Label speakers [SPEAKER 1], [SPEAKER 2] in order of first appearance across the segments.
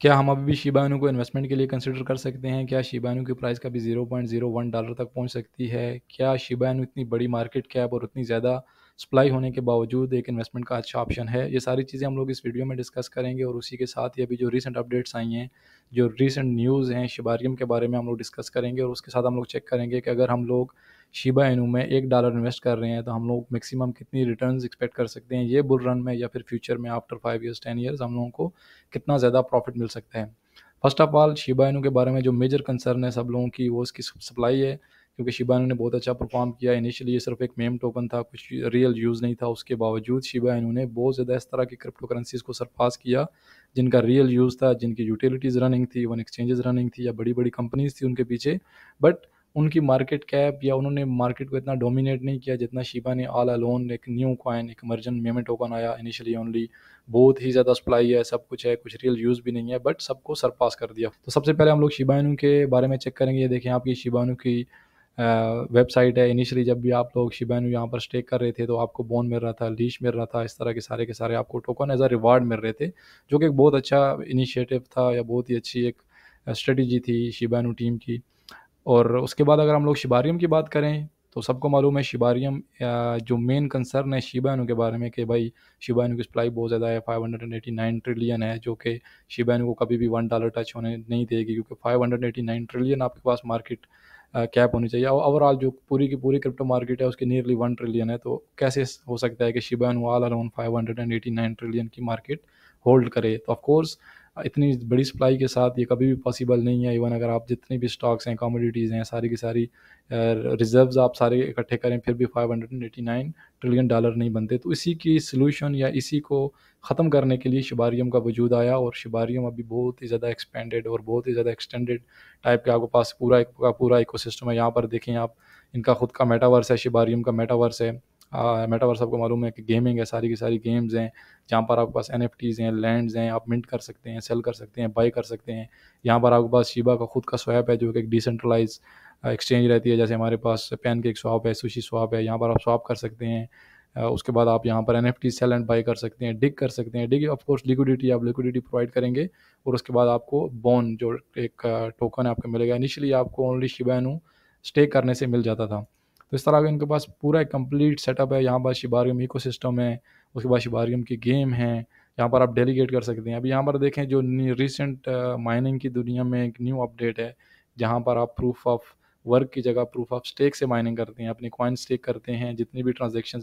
[SPEAKER 1] क्या हम अभी भी शिबानु को इन्वेस्टमेंट के लिए कंसिडर कर सकते हैं क्या शिबानु की प्राइस का भी zero point zero one dollar तक पहुंच सकती है क्या शिबानु इतनी बड़ी मार्केट कैप और उतनी ज़्यादा सप्लाई होने के बावजूद एक इन्वेस्टमेंट का अच्छा ऑप्शन है ये सारी चीज़ें हम लोग इस वीडियो में डिस्कस करेंगे और उसी के साथ ही अभी जो रीसेंट अपडेट्स आई हैं जो रिसेंट न्यूज़ हैं शिबारियम के बारे में हम लोग डिस्कस करेंगे और उसके साथ हम लोग चेक करेंगे कि अगर हम लोग शिबा इनू में एक डॉलर इन्वेस्ट कर रहे हैं तो हम लोग मैक्सिमम कितनी रिटर्न्स एक्सपेक्ट कर सकते हैं ये बुल रन में या फिर फ्यूचर में after five years ten years हम लोगों को कितना ज़्यादा प्रॉफिट मिल सकता है first of all Shiba Inu के बारे में जो मेजर कंसर्न है सब लोगों की वो उसकी सप्लाई है क्योंकि शिबा इनू ने बहुत अच्छा परफॉर्म किया इनिशियली ये सिर्फ एक मेम टोकन था कुछ रियल यूज़ नहीं था उसके बावजूद शिबा इनू ने बहुत ज़्यादा इस तरह की क्रिप्टो करेंसीज को सरपास किया जिनका रियल यूज़ था जिनकी यूटिलिटीज़ रनिंग थी वन एक्सचेंजेस रनिंग थी या बड़ी बड़ी कंपनीज थी उनके पीछे बट उनकी मार्केट कैप या उन्होंने मार्केट को इतना डोमिनेट नहीं किया जितना शिबा ने ऑल अलोन एक न्यू कॉइन एक मर्जन मेमेंट टोकन आया इनिशियली ओनली बहुत ही ज़्यादा सप्लाई है सब कुछ है कुछ रियल यूज़ भी नहीं है बट सबको सरपास कर दिया तो सबसे पहले हम लोग शिबानू के बारे में चेक करेंगे ये देखें आपकी शिबानु की वेबसाइट है इनिशियली जब भी आप लोग शिबानू यहाँ पर स्टे कर रहे थे तो आपको बोन मिल रहा था लीच मिल रहा था इस तरह के सारे के सारे आपको टोकन एज अ रिवार्ड मिल रहे थे जो कि एक बहुत अच्छा इनिशिएटिव था या बहुत ही अच्छी एक स्ट्रेटजी थी शिबानू टीम की और उसके बाद अगर हम लोग शिबारियम की बात करें तो सबको मालूम है शिबारियम जो मेन कंसर्न है शिबानु के बारे में कि भाई शिबानु की सप्लाई बहुत ज़्यादा है five hundred eighty nine trillion है जो कि शिबानु को कभी भी वन डॉलर टच होने नहीं देगी क्योंकि five hundred eighty nine trillion आपके पास मार्केट कैप होनी चाहिए और ओवरऑल जो पूरी की पूरी क्रिप्टो मार्केट है उसकी नियरली वन ट्रिलियन है तो कैसे हो सकता है कि Shiba Inu all around five hundred and eighty nine trillion की मार्केट होल्ड करे तो ऑफकोर्स इतनी बड़ी सप्लाई के साथ ये कभी भी पॉसिबल नहीं है इवन अगर आप जितने भी स्टॉक्स हैं कॉमोडिटीज़ हैं सारी की सारी रिजर्व्स आप सारे इकट्ठे करें फिर भी 589 ट्रिलियन डॉलर नहीं बनते तो इसी की सोल्यूशन या इसी को ख़त्म करने के लिए शिबारियम का वजूद आया और शिबारियम अभी बहुत ही ज़्यादा एक्सपेंडेड और बहुत ही ज़्यादा एक्सटेंडेड टाइप के आपके पास पूरा एक पूरा इकोसिस्टम है यहाँ पर देखें आप इनका खुद का मेटावर्स है शिबारियम का मेटावर्स है मेटावर्स आपको मालूम है कि गेमिंग है सारी की सारी गेम्स हैं जहाँ पर आपके पास एन हैं लैंड्स हैं आप मिंट कर सकते हैं सेल कर सकते हैं बाई कर सकते हैं यहाँ पर आपके पास शिबा का खुद का स्वैप है जो कि एक डिसेंट्रलाइज एक्सचेंज uh, रहती है जैसे हमारे पास पेन एक स्वाप है सुशी स्वाप है यहाँ पर आप स्वाप कर सकते हैं uh, उसके बाद आप यहाँ पर N F sell and buy कर सकते हैं डिग कर सकते हैं डिग ऑफकोर्स लिक्विडिटी आप लिक्विडिटी प्रोवाइड करेंगे और उसके बाद आपको बॉन जो एक टोकन uh, आपको मिलेगा इनिशियली आपको ओनली शिबानू स्टे करने से मिल जाता था तो इस तरह का इनके पास पूरा एक कम्प्लीट सेटअप है यहाँ पर शिबारियम इको है उसके बाद शिबारियम की गेम है यहाँ पर आप डेलीगेट कर सकते हैं अभी यहाँ पर देखें जो रिसेंट माइनिंग की दुनिया में एक न्यू अपडेट है जहाँ पर आप प्रूफ ऑफ वर्क की जगह प्रूफ ऑफ स्टेक से माइनिंग करते हैं अपनी कॉइन स्टेक करते हैं जितनी भी ट्रांजेक्शन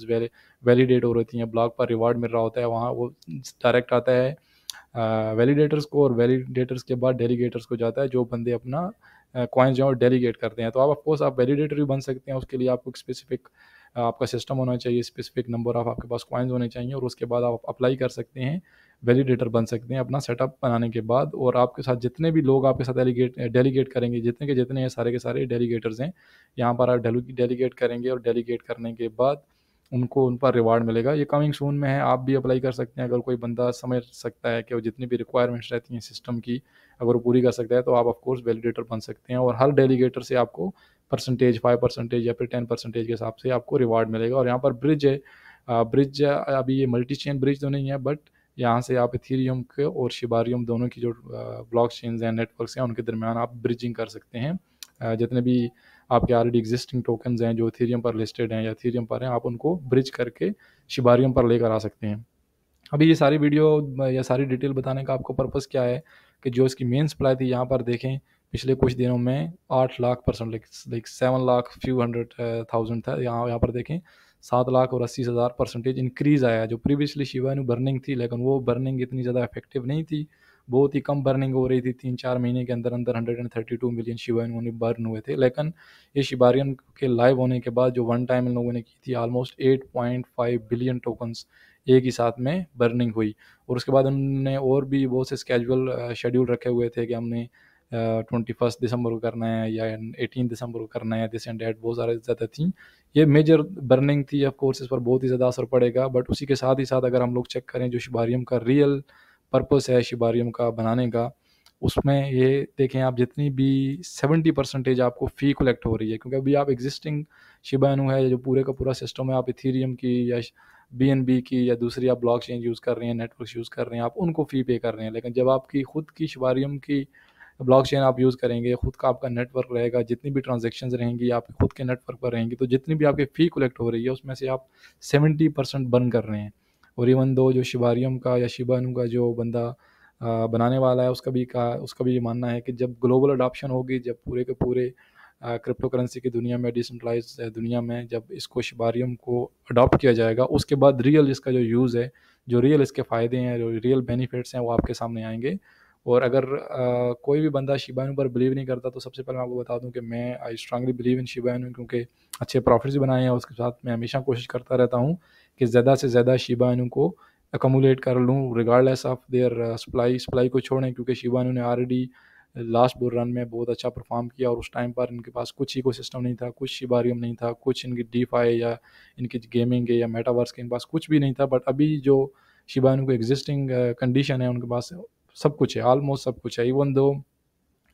[SPEAKER 1] वैलिडेट हो रही हैं ब्लॉक पर रिवार्ड मिल रहा होता है वहाँ वो डायरेक्ट आता है वैलिडेटर्स को और वैलिडेटर्स के बाद डेलीगेटर्स को जाता है जो बंदे अपना कॉइन्स जो है डेलीगेट करते हैं तो आप ऑफकोर्स आप वैलिडेटर भी बन सकते हैं उसके लिए आपको एक स्पेसिफिक आपका सिस्टम होना चाहिए स्पेसिफिक नंबर ऑफ आपके पास कॉइन्स होने चाहिए और उसके बाद आप अप्लाई कर सकते हैं वैलिडेटर बन सकते हैं अपना सेटअप बनाने के बाद और आपके साथ जितने भी लोग आपके साथ डेलीगेट डेलीगेट करेंगे जितने के जितने हैं सारे के सारे डेलीगेटर्स हैं यहाँ पर आप डेलीगेट करेंगे और डेलीगेट करने के बाद उनको उन पर रिवार्ड मिलेगा ये कमिंग सून में है आप भी अप्लाई कर सकते हैं अगर कोई बंदा समझ सकता है कि वो जितनी भी रिक्वायरमेंट्स रहती हैं सिस्टम की अगर वो पूरी कर सकता है तो आप ऑफकोर्स वैलिडेटर बन सकते हैं और हर डेलीगेटर से आपको परसेंटेज फाइव परसेंटेज या फिर टेन परसेंटेज के हिसाब से आपको रिवार्ड मिलेगा और यहाँ पर ब्रिज है ब्रिज अभी ये मल्टी चेन ब्रिज तो नहीं है बट यहाँ से आप इथीरियम के और शिबारियम दोनों की जो ब्लॉक चेन्स हैं नेटवर्क हैं उनके दरमियान आप ब्रिजिंग कर सकते हैं जितने भी आपके ऑलरेडी एग्जिस्टिंग टोकन हैं जो थीरियम पर लिस्टेड हैं या थीरियम पर हैं आप उनको ब्रिज करके शिबारियम पर लेकर आ सकते हैं अभी ये सारी वीडियो या सारी डिटेल बताने का आपको पर्पज़ क्या है कि जो इसकी मेन सप्लाई थी यहाँ पर देखें पिछले कुछ दिनों में आठ lakh percent like seven lakh few hundred thousand था यहाँ यहाँ पर देखें सात लाख और अस्सी हज़ार परसेंटेज इंक्रीज़ आया जो प्रीवियसली शिवा बर्निंग थी लेकिन वो बर्निंग इतनी ज़्यादा इफेक्टिव नहीं थी बहुत ही कम बर्निंग हो रही थी तीन चार महीने के अंदर अंदर 132 मिलियन शिवा इन्होंने बर्न हुए थे लेकिन ये शिबारियन के लाइव होने के बाद जो वन टाइम इन लोगों ने की थी ऑलमोस्ट 8.5 बिलियन टोकन्स एक ही साथ में बर्निंग हुई और उसके बाद उन्होंने और भी बहुत से स्केजुअल शेड्यूल रखे हुए थे कि हमने ट्वेंटी फर्स्ट दिसंबर को करना है या एटीन दिसंबर को करना है दिस एंड डेट बहुत सारे ज़्यादा थी ये मेजर बर्निंग थी ऑफ कोर्स इस पर बहुत ही ज़्यादा असर पड़ेगा बट उसी के साथ ही साथ अगर हम लोग चेक करें जो शिबारियम का रियल पर्पस है शिबारियम का बनाने का उसमें ये देखें आप जितनी भी सेवेंटी परसेंटेज आपको फ़ी कलेक्ट हो रही है क्योंकि अभी आप एग्जिस्टिंग शिबानु है जो पूरे का पूरा सिस्टम है आप इथीरियम की या बी एन बी की या दूसरी आप ब्लॉक चेंज यूज़ कर रहे हैं नेटवर्क यूज़ कर रहे हैं आप उनको फ़ी पे कर रहे हैं लेकिन जब आपकी खुद की शिबारियम की ब्लॉक चेन आप यूज़ करेंगे खुद का आपका नेटवर्क रहेगा जितनी भी ट्रांजेक्शन रहेंगी आपके खुद के नेटवर्क पर रहेंगी तो जितनी भी आपकी फ़ी कलेक्ट हो रही है उसमें से आप सेवेंटी परसेंट बर्न कर रहे हैं और इवन दो जो शिवारियम का या शिबानू का जो बंदा बनाने वाला है उसका भी कहा उसका भी ये मानना है कि जब ग्लोबल अडाप्शन होगी जब पूरे के पूरे क्रिप्टो करेंसी की दुनिया में डिसेंट्रलाइज दुनिया में जब इसको शिबारियम को अडॉप्ट किया जाएगा उसके बाद रियल इसका जो यूज़ है जो रियल इसके फ़ायदे हैं जो रियल बेनिफिट्स हैं वो आपके सामने आएंगे और अगर आ, कोई भी बंदा शिबानु पर बिलीव नहीं करता तो सबसे पहले मैं आपको बता दूं कि मैं आई स्ट्रांगली बिलीव इन शिबानु क्योंकि अच्छे प्रॉफिट्स बनाए हैं उसके साथ मैं हमेशा कोशिश करता रहता हूं कि ज़्यादा से ज़्यादा शिबा को एकमोलेट कर लूँ regardless of their supply supply को छोड़ें क्योंकि शिबा ने ऑलरेडी लास्ट बुल रन में बहुत अच्छा परफॉर्म किया और उस टाइम पर इनके पास कुछ इको सिस्टम नहीं था कुछ शिबारियम नहीं था कुछ इनकी डी या इनकी गेमिंग है या मेटावर्स के इनके पास कुछ भी नहीं था बट अभी जो शिबानू को एग्जिस्टिंग कंडीशन है उनके पास सब कुछ है ऑलमोस्ट सब कुछ है इवन दो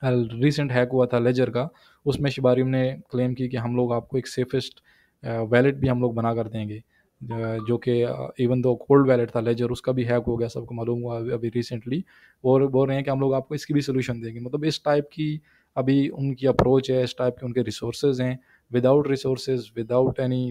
[SPEAKER 1] रिसेंट हैक हुआ था लेजर का उसमें शिबारियम ने क्लेम की कि हम लोग आपको एक सेफेस्ट वैलेट uh, भी हम लोग बना कर देंगे जो कि इवन दो कोल्ड वैलेट था लेजर उसका भी हैक हो गया सबको मालूम हुआ अभी रिसेंटली और बोल रहे हैं कि हम लोग आपको इसकी भी सोल्यूशन देंगे मतलब इस टाइप की अभी उनकी अप्रोच है इस टाइप के उनके रिसोर्स हैं without resource without any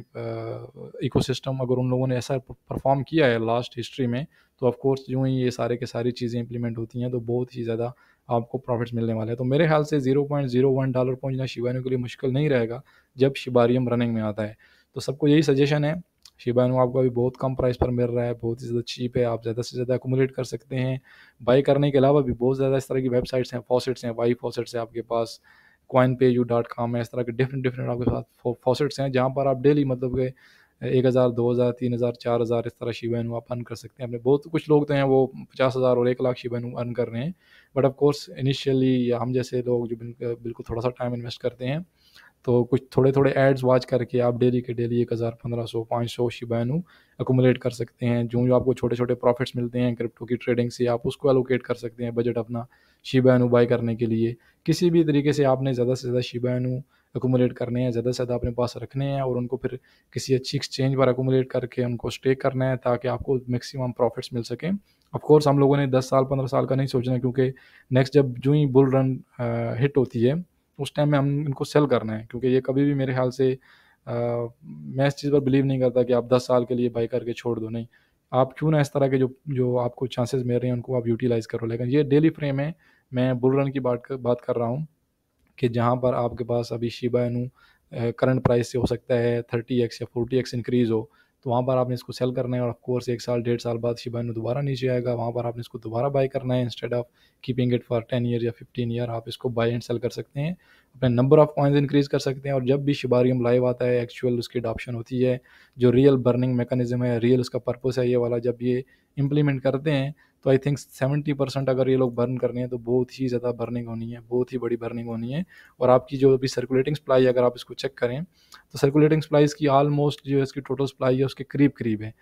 [SPEAKER 1] ecosystem अगर उन लोगों ने ऐसा परफॉर्म किया है लास्ट हिस्ट्री में तो ऑफकोर्स यूँ ही ये सारे के सारी चीज़ें इंप्लीमेंट होती हैं तो बहुत ही ज़्यादा आपको प्रॉफिट्स मिलने वाले हैं तो मेरे ख्याल से zero point zero one dollar पहुँचना शिवानियों के लिए मुश्किल नहीं रहेगा जब शिबारियम रनिंग में आता है तो सबको यही सजेशन है शिबा इनु आपको अभी बहुत कम प्राइस पर मिल रहा है बहुत ही ज़्यादा चीप है आप ज़्यादा से ज़्यादा एकूमुलेट कर सकते हैं बाई करने के अलावा भी बहुत ज़्यादा इस तरह की वेबसाइट्स हैं फॉसेट्स हैं वाई फॉसेट्स हैं आपके पास coin pay U dot com है इस तरह के डिफरेंट डिफरेंट आपके पास फॉसेट्स हैं जहाँ पर आप डेली मतलब के एक हज़ार दो हज़ार तीन हज़ार चार हज़ार इस तरह शिबा इनू आप अर्न कर सकते हैं अपने बहुत कुछ लोग तो हैं वो पचास हज़ार और एक लाख शिबा इनू अर्न कर रहे हैं बट ऑफ कोर्स इनिशियली हम जैसे लोग जो बिल्कुल थोड़ा सा टाइम इन्वेस्ट करते हैं तो कुछ थोड़े थोड़े एड्स वॉच करके आप डेली के डेली एक हज़ार पंद्रह सौ पाँच सौ शिबानू अकोमलेट कर सकते हैं जो जो आपको छोटे छोटे प्रॉफिट्स मिलते हैं क्रिप्टो की ट्रेडिंग से आप उसको एलोकेट कर सकते हैं बजट अपना शिबानू बाय करने के लिए किसी भी तरीके से आपने ज़्यादा से ज़्यादा शिबानू अकोमोलेट करने हैं ज़्यादा से ज़्यादा अपने पास रखने हैं और उनको फिर किसी अच्छी एक्सचेंज पर अकोमोलेट करके उनको स्टेक करना है ताकि आपको मैक्सिमम प्रॉफिट्स मिल सकें ऑफकोर्स हम लोगों ने दस साल पंद्रह साल का नहीं सोचना क्योंकि नेक्स्ट जब जो ही बुल रन हिट होती है उस टाइम में हम इनको सेल करना है क्योंकि ये कभी भी मेरे ख्याल से आ, मैं इस चीज़ पर बिलीव नहीं करता कि आप दस साल के लिए बाई करके छोड़ दो नहीं आप क्यों ना इस तरह के जो जो आपको चांसेस मिल रहे हैं उनको आप यूटिलाइज़ करो लेकिन ये डेली फ्रेम है मैं बुल रन की बात कर, बात कर रहा हूँ कि जहाँ पर आपके पास अभी शिबा एनू करंट प्राइस से हो सकता है थर्टी एक्स या फोर्टी एक्स इंक्रीज़ हो तो वहाँ पर आपने इसको सेल करना है और ऑफकोर्स एक साल डेढ़ साल बाद शिबा इनू दोबारा नीचे आएगा वहाँ पर आपने इसको दोबारा बाई करना है instead of keeping it for ten year या फिफ्टीन ईयर आप इसको बाई एंड सेल कर सकते हैं अपने नंबर ऑफ़ कॉइन्स इंक्रीज़ कर सकते हैं और जब भी शिबारियम लाइव आता है एक्चुअल उसकी अडॉप्शन होती है जो रियल बर्निंग मेकानिज़म है रियल उसका पर्पज़ है ये वाला जब ये इम्प्लीमेंट करते हैं तो आई थिंक सेवेंटी परसेंट अगर ये लोग बर्न करनी है तो बहुत ही ज़्यादा बर्निंग होनी है बहुत ही बड़ी बर्निंग होनी है और आपकी जो अभी सर्कुलेटिंग सप्लाई अगर आप इसको चेक करें तो सर्कुलेटिंग सप्लाई इसकी ऑलमोस्ट जो इसकी टोटल सप्लाई है उसके करीब करीब है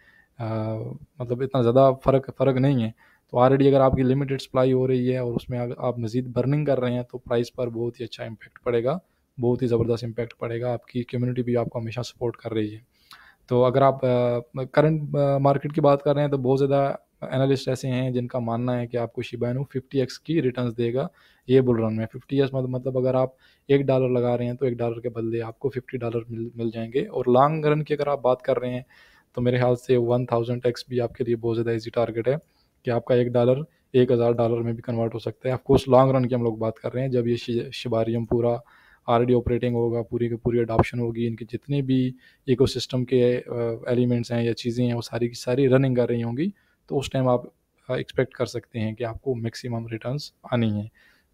[SPEAKER 1] आ, मतलब इतना ज़्यादा फ़र्क फ़र्क नहीं है तो ऑलरेडी अगर आपकी लिमिटेड सप्लाई हो रही है और उसमें अगर आप मज़ीद बर्निंग कर रहे हैं तो प्राइस पर बहुत ही अच्छा इम्पेक्ट पड़ेगा बहुत ही ज़बरदस्त इम्पैक्ट पड़ेगा आपकी कम्युनिटी भी आपको हमेशा सपोर्ट कर रही है तो अगर आप करंट मार्केट की बात कर रहे हैं तो बहुत ज़्यादा एनालिस्ट ऐसे हैं जिनका मानना है कि आपको शिबैनू फिफ्टी एक्स की रिटर्न्स देगा ये बुल रन में फिफ्टी एक्स मतलब अगर आप एक डॉलर लगा रहे हैं तो एक डॉलर के बदले आपको फिफ्टी डॉलर मिल मिल जाएंगे और लॉन्ग रन की अगर आप बात कर रहे हैं तो मेरे ख्याल से वन थाउजेंड एक्स भी आपके लिए बहुत ज़्यादा ईजी टारगेट है कि आपका एक डॉलर एक हज़ार डॉलर में भी कन्वर्ट हो सकता है ऑफकोर्स लॉन्ग रन की हम लोग बात कर रहे हैं जब ये शिबारियम पूरा ऑलरेडी ऑपरेटिंग होगा पूरी की पूरी अडॉप्शन होगी इनके जितने भी इकोसिस्टम के एलिमेंट्स हैं या चीज़ें हैं वो सारी की सारी रनिंग कर रही होंगी तो उस टाइम आप एक्सपेक्ट कर सकते हैं कि आपको मैक्सिमम रिटर्न्स आनी है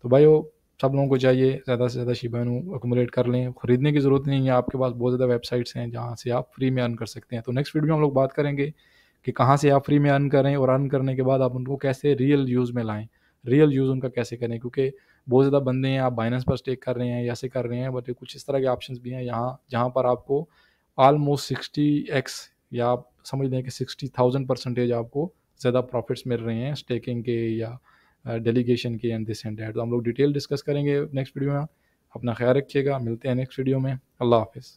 [SPEAKER 1] तो भाई वो सब लोगों को चाहिए ज़्यादा से ज़्यादा शिबानू अकोमोडेट कर लें खरीदने की ज़रूरत नहीं है आपके पास बहुत ज़्यादा वेबसाइट्स हैं जहाँ से आप फ्री में अर्न कर सकते हैं तो नेक्स्ट वीडियो में हम लोग बात करेंगे कि कहाँ से आप फ्री में अर्न करें और अर्न करने के बाद आप उनको कैसे रियल यूज़ में लाएँ रियल यूज़ उनका कैसे करें क्योंकि बहुत ज़्यादा बंदे हैं आप बाइनेंस पर स्टेक कर रहे हैं ऐसे कर रहे हैं बट कुछ इस तरह के ऑप्शन भी हैं यहाँ जहाँ पर आपको आलमोस्ट सिक्सटी एक्स या आप समझ लें कि सिक्सटी थाउजेंड परसेंटेज आपको ज़्यादा प्रॉफिट्स मिल रहे हैं स्टेकिंग के या डेलीगेशन के एंड दिस एंड डेट तो हम लोग डिटेल डिस्कस करेंगे नेक्स्ट वीडियो में अपना ख्याल रखिएगा मिलते हैं नेक्स्ट वीडियो में अल्लाह हाफिज़